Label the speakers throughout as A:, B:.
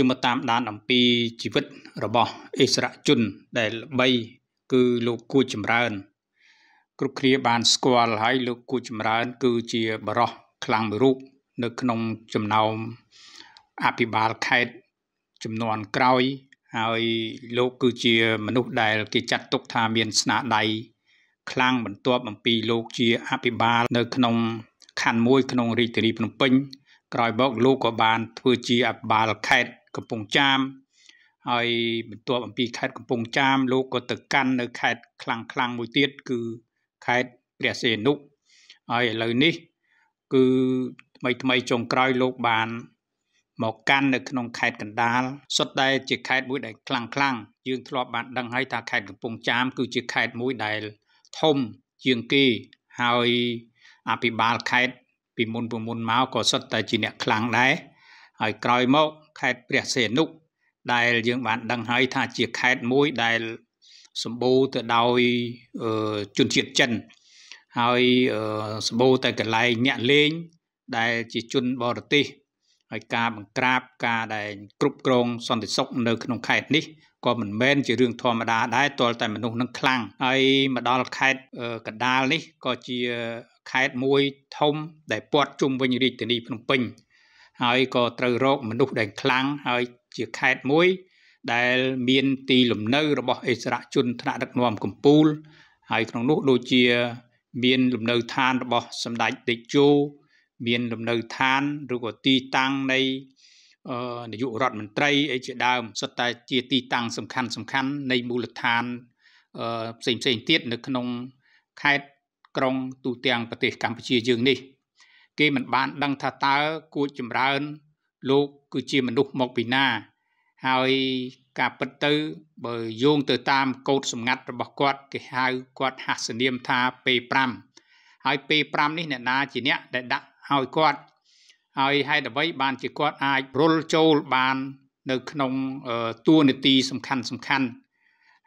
A: យើងមកតាមដានអំពីជីវិតរបស់អិសរាជជនដែលល្បីគឺលោកគួចចម្រើន គ្រប់គ្រាបានស្គាល់ហើយលោកគួចចម្រើន គឺជាបរោះខ្លាំងមួយរូបនៅក្នុងចំណោមអភិបាលខេត្តចំនួនក្រោយហើយលោកគឺជាមនុស្សដែលគេចាត់ទុកថាមានស្នាដៃខ្លាំងបន្ទាប់អំពីលោកជាអភិបាលនៅក្នុងខណ្ឌមួយ ក្នុងរាជធានីភ្នំពេញក្រោយមកលោកក៏បានធ្វើជាអភិបាលខេត្តកំពង់ចាមហើយបន្ទាប់អំពីខេត្តកំពង់ចាម លោកក៏ទៅកាន់នៅខេត្តខ្លាំងខ្លាំងមួយទៀតគឺខេត្តព្រះសីហនុហើយឥឡូវនេះ គឺថ្មីថ្មីចុងក្រោយលោកបាន មកកាន់នៅក្នុងខេត្តកណ្ដាលសុទ្ធតែជាខេត្តមួយដែលខ្លាំងខ្លាំងយើងធ្លាប់បានដឹងហើយថាខេត្តកំពង់ចាមគឺជាខេត្តមួយដែល ធំជាងគេហើយអភិបាលខេត្តពីមុនពីមុនមកក៏សុទ្ធតែជាអ្នកខ្លាំងដែរហើយក្រោយមកខេត្តព្រះសីហនុដែលយើងបានដឹងហើយថាជាខេត្តមួយដែលសម្បូរទៅដោយជនជាតិចិន ហើយសម្បូរតែកន្លែងអ្នកលេងដែលជាជនបរទេសហើយការបង្ក្រាបការដែលគ្រប់គ្រង សន្តិសុខនៅ ក្នុងខេត្តនេះក៏មិនមែនជារឿងធម្មតាដែរទាល់តែមនុស្សនឹងខ្លាំងហើយមកដល់ខេត្តកណ្ដាលនេះក៏ជាខេត្តមួយធំដែលព័ទ្ធជុំវិញរាជធានីភ្នំពេញហើយក៏ត្រូវរកមនុស្សដែលខ្លាំងហើយជាខេត្តមួយដែលមាន ទីលំនៅ របស់អិសរាជជនថ្នាក់ដឹកនាំកម្ពុជាហើយក្នុងនោះដូចជាមានលំនៅឋានរបស់ សម្ដេចតេជោមានលំនៅឋានឬក៏ទីតាំងនៃនាយករដ្ឋមន្ត្រីអីជាដើមសុទ្ធតែជាទីតាំងសំខាន់សំខាន់នៃមូលដ្ឋានផ្សេងផ្សេងទៀតនៅក្នុងខេត្តក្រុងទូទាំងប្រទេសកម្ពុជាយើងនេះគេមិនបានដឹងថាតើគួចចម្រើនលោកគឺជាមនុស្សមកពីណាហើយការពិតទៅបើយោងទៅតាមកោដសម្ងាត់របស់គាត់គេហៅគាត់ហាសនាមថា P5 ហើយ P5 នេះអ្នកណាជាអ្នកដែលដាក់ឲ្យគាត់ហើយហេតុអ្វីបានជាគាត់អាចរុលចូលបាននៅក្នុងតួនាទីសំខាន់សំខាន់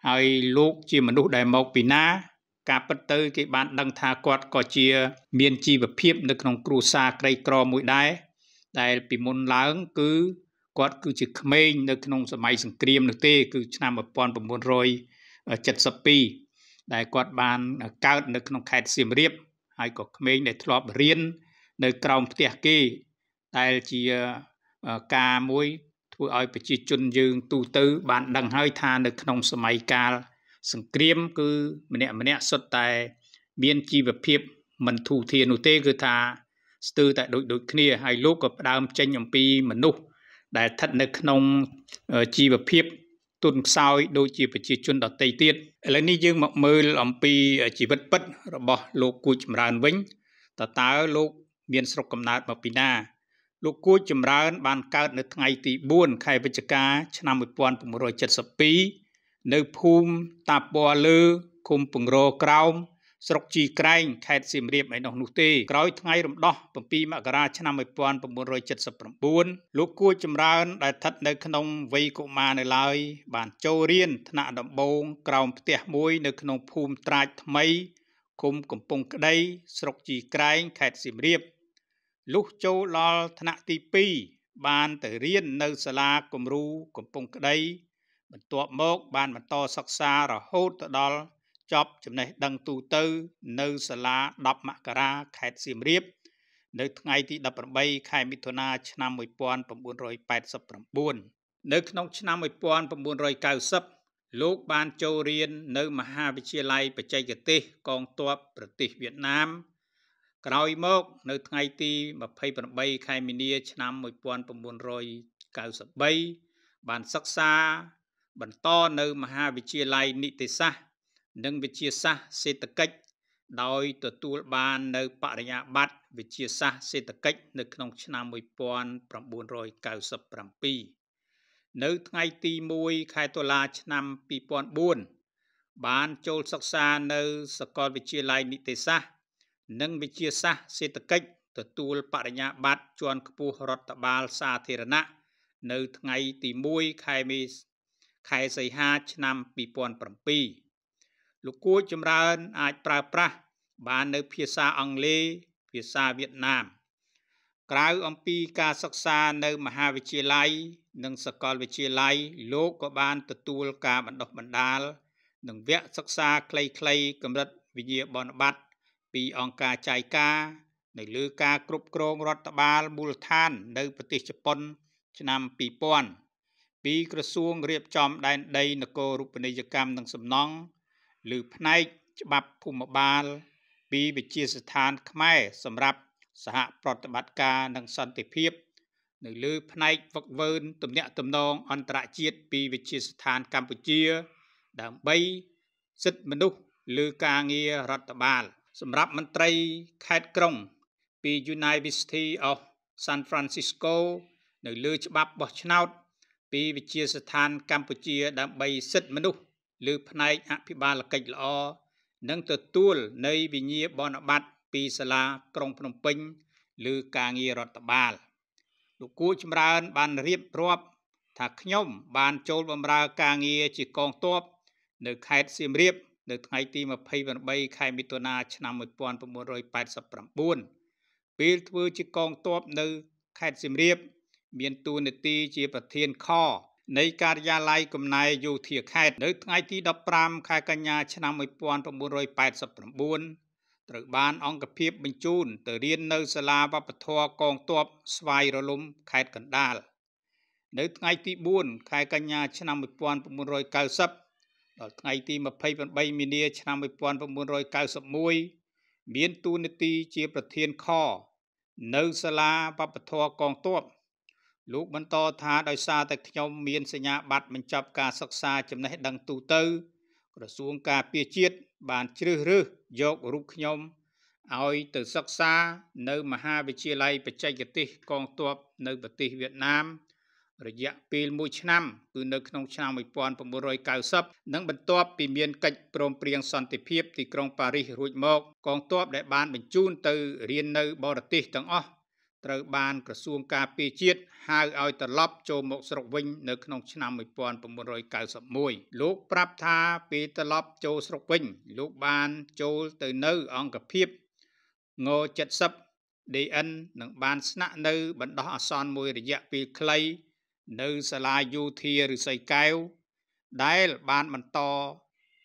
A: ហើយលោកជាមនុស្សដែលមកពីណាការពិតទៅគេបានដឹងថាគាត់ក៏ជា មានជីវភាព នៅក្នុងគ្រួសារក្រីក្រមួយដែរដែលពីមុនឡើង គឺគាត់គឺជាក្មេងនៅក្នុង សម័យសង្គ្រាមនោះទេគឺឆ្នាំ1972ដែលគាត់បានកើតនៅក្នុងខេត្តសៀមរាបហើយក៏ក្មេងដែលធ្លាប់រៀននៅក្រោមផ្ទះគេដែលជាការមួយ ធ្វើឲ្យប្រជាជនយើង ទូទៅ បានដឹងហើយថានៅ ក្នុងសម័យកាលសង្គ្រាមគឺម្នាក់ម្នាក់សុទ្ធតែ មានជីវភាពមិនធូរធារនោះទេគឺថាស្ទើរតែដូចដូចគ្នាហើយលោកក៏ផ្ដើមចេញអំពី មនុស្សដែលស្ថិតនៅក្នុងជីវភាពទុនខ្សោយ ដូចជាប្រជា ជនដទៃទៀតឥឡូវនេះយើងមកមើលអំពីជីវិតពិត របស់លោកគួចចម្រើនវិញតើតើ លោក មានស្រុកកំណើតមកពីណា លោកគួចចម្រើន បានកើត នៅថ្ងៃទី4ខែវិច្ឆិកាឆ្នាំ1972នៅភូមិតាពណ៌លើឃុំពងរក្រោមស្រុកជីក្រែងខេត្តសៀមរាបឯណោះនោះទេ ក្រោយថ្ងៃរំដោះ7មករាឆ្នាំ1979លោកគួចចម្រើន ដែលស្ថិតនៅក្នុងវ័យកុមារនៅឡើយបានចូលរៀនថ្នាក់ដំបូងក្រោមផ្ទះមួយនៅក្នុងភូមិត្រាចថ្មីឃុំកំពង់ក្តី ស្រុកជីក្រែងខេត្តសៀមរាបលុះចូលដល់ថ្នាក់ទី2បានទៅរៀននៅសាលាគំរូកំពង់ក្តីបន្ទាប់មកបានបន្តសិក្សារហូតទៅដល់ចប់ចំណេះដឹងទូទៅ នៅសាលា10មករាខេត្តសៀមរាប នៅថ្ងៃទី18ខែមិថុនាឆ្នាំ1989នៅក្នុងឆ្នាំ1990លោកបានចូលរៀននៅមហាវិទ្យាល័យបច្ចេកទេសកងទ័ពប្រទេសវៀតណាមក្រោយមក នៅថ្ងៃទី28ខែមីនាឆ្នាំ1993បានសិក្សាបន្តនៅមហាវិទ្យាល័យនីតិសាស្ត្រនិងវិទ្យាសាស្ត្រសេដ្ឋកិច្ចដោយទទួលបាននៅបរិញ្ញាបត្រវិទ្យាសាស្ត្រសេដ្ឋកិច្ចនៅក្នុងឆ្នាំ1997នៅថ្ងៃទី1ខែតុលាឆ្នាំ2004បានចូលសិក្សានៅសាកលវិទ្យាល័យនីតិសាស្ត្រនិងវិទ្យាសាស្ត្រសេដ្ឋកិច្ចទទួលបរិញ្ញាបត្រជាន់ខ្ពស់រដ្ឋបាលសាធារណៈនៅថ្ងៃទី1ខែខែសីហាឆ្នាំ2007លោកគួចចម្រើនអាចប្រើប្រាស់បាននៅភាសាអង់គ្លេសភាសាវៀតណាមក្រៅអំពីការសិក្សានៅមហាវិទ្យាល័យនិងសាកលវិទ្យាល័យលោកក៏បានទទួលការបណ្ដុះបណ្ដាលនិងវគ្គសិក្សាខ្លីៗកម្រិតវិញ្ញាបនបត្រពីអង្គការចាយការ នៅ លើការគ្រប់គ្រងរដ្ឋបាលមូលដ្ឋាន នៅប្រទេសជប៉ុន ឆ្នាំ2000ពីក្រសួងរៀបចំដែនដីនគរូបនីយកម្មនិងសំណង់ឬផ្នែកច្បាប់ភូមិបាល ពីវិជាស្ថានខ្មែរសម្រាប់សហប្រតិបត្តិការនិងសន្តិភាព នៅលើផ្នែកវឹកវើ ទំនាក់ទំនងអន្តរជាតិពីវិជាស្ថានកម្ពុជាដើម្បីសិទ្ធិមនុស្សឬការងាររដ្ឋបាល សម្រាប់មន្ត្រីខេត្តក្រុង ពី University of San Francisco នៅលើច្បាប់បោះឆ្នោតពីវិជាស្ថានកម្ពុជាដើម្បីសិទ្ធិមនុស្សឬផ្នែកអភិបាលកិច្ចល្អ និងទទួលនៃវិញ្ញាបនបត្រពីសាលាក្រុងភ្នំពេញឬការងាររដ្ឋបាលលោកគួចម្រើនបានរៀបរាប់ថាខ្ញុំ បានចូលបម្រើការងារជាកងទ័ពនៅខេត្តសៀមរាប នៅថ្ងៃទី28ខែមិថុនាឆ្នាំ1989ពេលធ្វើជាកងទ័ពនៅខេត្តសៀមរាបមានតួនាទីជាប្រធានខនៃការិយាល័យគណនេយ្យយោធាខេត្តនៅថ្ងៃទី15ខែកញ្ញាឆ្នាំ1989ត្រូវបានអង្គភាពបញ្ជូនទៅរៀននៅសាលាវប្បធម៌កងទ័ពស្វាយរលំខេត្តកណ្ដាល នៅថ្ងៃទី4ខែកញ្ញាឆ្នាំ1990ដល់ថ្ងៃទី28មីនាឆ្នាំ1991មានតួនាទីជាប្រធានខ នៅសាលាវប្បធម៌កងទ័ពលោកបន្តថាដោយសារតែខ្ញុំមានសញ្ញាបត្របញ្ចប់ការសិក្សាចំណេះដឹងទូទៅក្រសួងការពារជាតិបានជ្រើសរើសយករូបខ្ញុំឲ្យទៅសិក្សានៅមហាវិទ្យាល័យបច្ចេកទេសកងទ័ពនៅប្រទេសវៀតណាមរយៈពេល1ឆ្នាំគឺនៅក្នុងឆ្នាំ1990និងបន្ទាប់ពីមានកិច្ចព្រមព្រៀងសន្តិភាពទីក្រុងប៉ារីសរួចមក កងទ័ពដែលបានបញ្ជូនទៅរៀននៅបរទេសទាំងអស់ត្រូវបានក្រសួងការពារជាតិហៅឲ្យត្រឡប់ចូលមកស្រុកវិញនៅក្នុងឆ្នាំ1991លោក ប្រាប់ថាពេលត្រឡប់ចូលស្រុកវិញ លោកបានចូលទៅនៅអង្គភាពង70 DN នឹងបានស្នាក់នៅបណ្ដោះអាសន្នមួយរយៈពេលខ្លីនៅសាលាយោធាឫស្សីកែវដែលបានបន្ត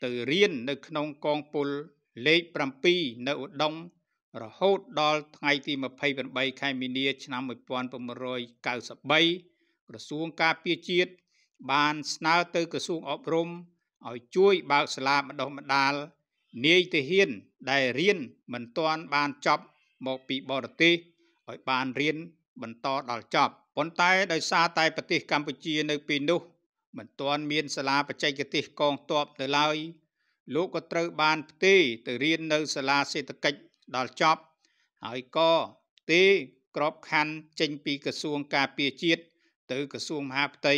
A: ទៅរៀននៅក្នុងកងពលលេខ7នៅឧដុង្គរហូតដល់ថ្ងៃទី28ខែមីនា ឆ្នាំ1993ក្រសួងការពារជាតិបានស្នើទៅក្រសួងអប់រំឲ្យជួយបើកសាលាបណ្ដុះបណ្ដាលនាយទាហានដែលរៀនមិនទាន់បានចប់មកពីបរទេសឲ្យបានរៀនបន្តដល់ចប់ប៉ុន្តែ ដោយសារតែប្រទេសកម្ពុជានៅពេលនោះមិនទាន់មានសាលាបច្ចេកទេសកងទ័ពនៅឡើយ លោកក៏ត្រូវ បានផ្ទេរទៅរៀននៅសាលាសេដ្ឋកិច្ចដល់ចប់ហើយក៏ទេក្របខ័ណ្ឌចេញពីក្រសួងការពារជាតិទៅក្រសួងមហាផ្ទៃ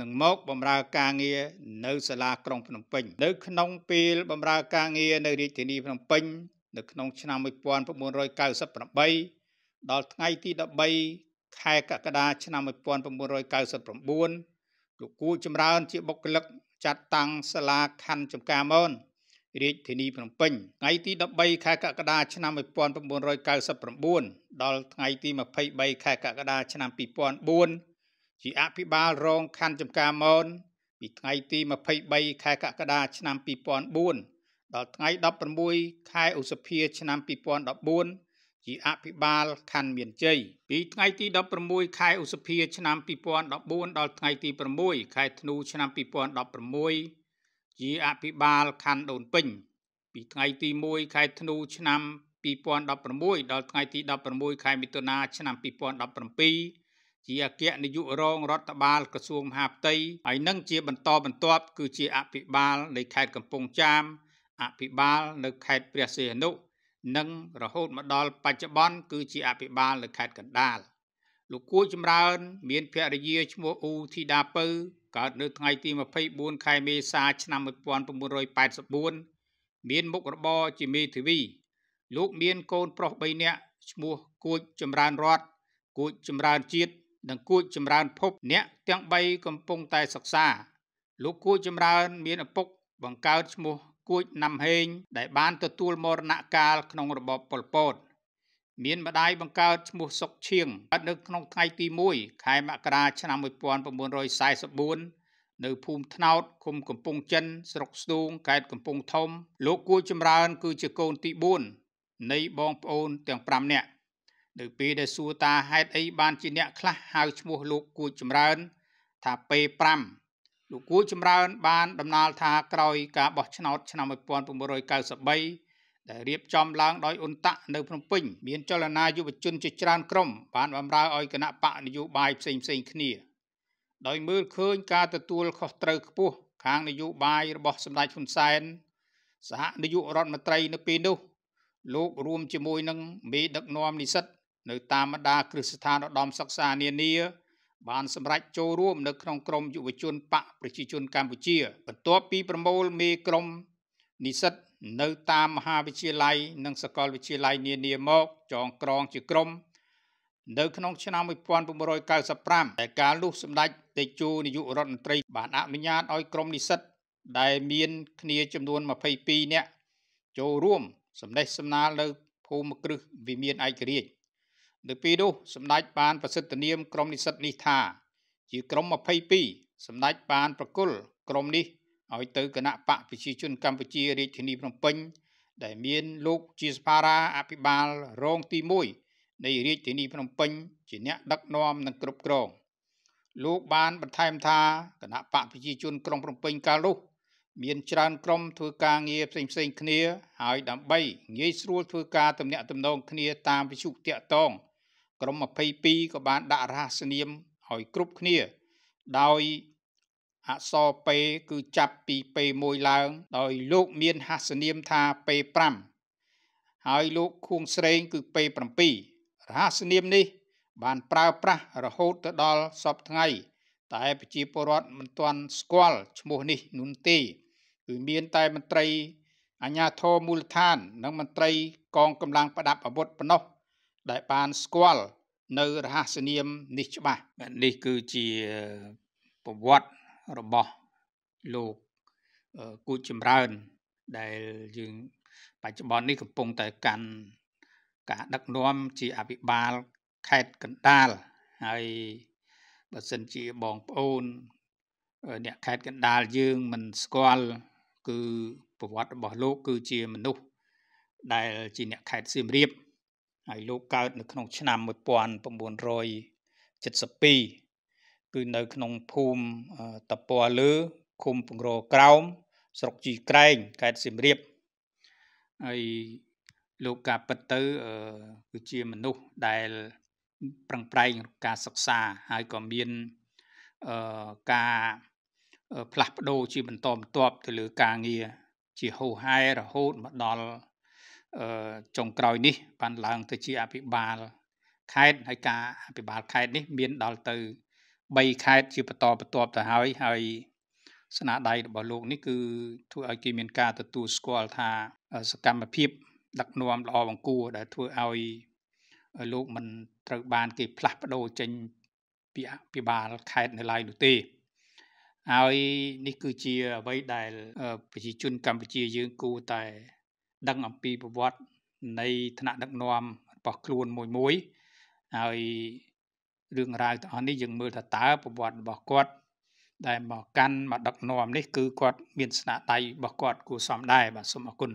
A: នឹងមកបម្រើការងារនៅ សាលាក្រុងភ្នំពេញនៅក្នុងពេលបម្រើការងារនៅរាជធានីភ្នំពេញនៅក្នុងឆ្នាំ1998ដល់ថ្ងៃ ទី13ខែកក្កដាឆ្នាំ1999លោកគូចម្រើន ជាបុគ្គលិកចាត់តាំងសាលាខណ្ឌចំការមនរាជធានីភ្នំពេញថ្ងៃទី13ខែកក្កដាឆ្នាំ1999ដល់ថ្ងៃទី23ខែកក្កដាឆ្នាំ2004ជាអភិបាលរងខណ្ឌចំការមនពីថ្ងៃទី23ខែកក្កដាឆ្នាំ2004ដល់ថ្ងៃ16ខែឧសភាឆ្នាំ2014ជាអភិបាលខណ្ឌមានជ័យពី ថ្ងៃទី16ខែឧសភាឆ្នាំ2014ដល់ថ្ងៃទី6ខែធ្នូ ឆ្នាំ2016ជាអភិបាលខណ្ឌដូនពេញពីថ្ងៃទី1ខែធ្នូឆ្នាំ2016ដល់ថ្ងៃទី16ខែមិថុនាឆ្នាំ2017ជាអគ្គនាយករងរដ្ឋបាលក្រសួងមហាផ្ទៃហើយនឹងជាបន្តបន្ទាប់គឺជាអភិបាលនៃខេត្តកំពង់ចាមអភិបាល នៅខេត្តព្រះសីហនុនិងរហូតមកដល់បច្ចុប្បន្នគឺជាអភិបាលនៅខេត្តកណ្ដាលលោកគួចចម្រើនមានភរិយាឈ្មោះអ៊ូធីតាពៅកើតនៅថ្ងៃទី24ខែមេសាឆ្នាំ1984មានមុខរបរជាមេធាវីលោកមានកូនប្រុស3នាក់ឈ្មោះគួចចម្រើនរត គួចចម្រើនជាតិនិងគួចចម្រើនភពអ្នកទាំង3កំពុងតែសិក្សា លោកគួចចម្រើន មានឪពុកបង្កើតឈ្មោះគួចណាំហេងដែលបានទទួលមរណកាល ក្នុងរបបប៉ុលពត។មានម្ដាយបង្កើតឈ្មោះសុកឈៀងកើតនៅក្នុងថ្ងៃទី1ខែមករាឆ្នាំ1944នៅភូមិថ្នោតឃុំកំពង់ចិនស្រុកស្ទូងខេត្តកំពង់ធំ លោកគួរចម្រើន គឺជាកូនទី4នៃបងប្អូនទាំង5នាក់នៅពេលដែលសួរតាហេតុអីបានជាអ្នក ខ្លះហៅឈ្មោះលោកគួរចម្រើនថាពេ5លោកគួរចម្រើនបានដំណាលថាក្រោយការបោះឆ្នោត ឆ្នាំ1993ដែលរៀបចំឡើងដោយអ៊ុនតាក់នៅភ្នំពេញមានចលនាយុវជនជាច្រើនក្រុមបានបម្រើឲ្យគណៈបកនយោបាយផ្សេងផ្សេងគ្នាដោយមើលឃើញការទទួលខុសត្រូវខ្ពស់ខាងនយោបាយរបស់សម្ដេចហ៊ុនសែនសហនាយករដ្ឋមន្ត្រីនៅពេលនោះ លោករួមជាមួយនឹងមេដឹកនាំនិស្សិតនៅតាមបណ្ដាគ្រឹះស្ថានឧត្តមសិក្សានានា បានសម្រេចចូលរួមនៅក្នុងក្រមយុវជនបកប្រជាជនកម្ពុជាបន្ទាប់ពីប្រមូលមេក្រុមនិស្សិតនៅតាមមហាវិទ្យាល័យនិងសាកលវិទ្យាល័យនានាមកចងក្រងជាក្រុមនៅក្នុងឆ្នាំ1995ដែលការលុះសម្ដេចតេជោនាយករដ្ឋមន្ត្រីបានអនុញ្ញាតឲ្យក្រុមនិស្សិតដែលមាន គ្នាចំនួន22នាក់ចូលរួមសម្ដេចសំណាលនៅភូមិគ្រឹះវិមានឯករាជ្យនៅពេលនោះសម្ដេចបានប្រសិទ្ធនាម ក្រុមនិស្សិតនេះថា ជាក្រុម22សម្ដេចបានប្រគល់ក្រុមនេះឲ្យទៅគណៈបកប្រជាជនកម្ពុជារាជធានីភ្នំពេញដែលមានលោកជាសភារាអភិបាលរងទី1នៃរាជធានីភ្នំពេញជាអ្នកដឹកនាំនិងគ្រប់គ្រងលោកបានបន្ថែមថាគណៈបកប្រជាជនក្រុងភ្នំពេញកាលនោះ មានច្រើនក្រុមធ្វើការងារផ្សេងផ្សេងគ្នា ហើយដើម្បីងាយស្រួលធ្វើការទំនាក់ទំនងគ្នាតាមវិសុខតាកតងក្រុម22ក៏បានដាក់រហស្សនាមឲ្យគ្រប់គ្នាដោយអក្សរពេគឺចាប់ពីពេ1ឡើង ដោយលោកមានហាសនាមថាពេ5ហើយលោកខួងស្រេងគឺពេ7រហាសនាមនេះ បានប្រើប្រាស់រហូតទៅដល់សពថ្ងៃ តែប្រជាពលរដ្ឋមិនទាន់ស្គាល់ឈ្មោះនេះនោះទេគឺមានតែមន្ត្រីអាជ្ញាធរមូលដ្ឋាន និងមន្ត្រីកងកម្លាំងប្រដាប់អាវុធប៉ុណ្ណោះដែលបានស្គាល់នៅរហស្សនាមនេះច្បាស់នេះគឺជាប្រវត្តិរបស់លោកគូចម្រើន ដែលយើងបច្ចុប្បន្ននេះកំពុងតែកាន់ការដឹកនាំជាអភិបាលខេត្តកណ្ដាលហើយបើសិនជាបងប្អូនអ្នកខេត្តកណ្ដាលយើងមិនស្គាល់គឺប្រវត្តិរបស់លោក គឺជាមនុស្សដែលជាអ្នកខេត្តសៀមរាបហើយលោកកើតនៅក្នុងឆ្នាំ1972គឺនៅ ក្នុងភូមិតពัวលើឃុំពងរក្រោមស្រុកជីក្រែងខេត្តសៀមរាបហើយលោកការពិតទៅគឺជាមនុស្សដែលប្រឹងប្រែងការសិក្សាហើយក៏មានការផ្លាស់ប្ដូរជាបន្តបន្ទាប់ទៅលើការងារជាហូរហែរហូតមកដល់ចុងក្រោយ នេះបានឡើងទៅជាអភិបាលខេត្តហើយការអភិបាលខេត្តនេះ មានដល់ទៅ3ខេត្តជាបន្តបន្ទាប់ទៅហើយហើយ ស្នាដៃរបស់លោកនេះគឺ ធ្វើឲ្យគេមានការទទួលស្គាល់ថាសកម្មភាពដឹកនាំល្អបង្គួរដែលធ្វើឲ្យលោកមិនត្រូវបានគេផ្លាស់ប្ដូរចេញពីពីបាលខេត្តនៅឡើយនោះទេហើយនេះគឺជាអ្វីដែលប្រជាជនកម្ពុជាយើងគួរតែ ដឹងអំពីប្រវត្តិនៃឋានៈដឹកនាំរបស់ខ្លួនមួយមួយហើយរឿងរ៉ាវទាំងអស់នេះយើងមើលថាតើប្រវត្តិរបស់គាត់ដែលមកកាន់មកដឹកនាំនេះគឺគាត់មានស្នាដៃរបស់គាត់គួរសមដែរបាទសូមអរគុណ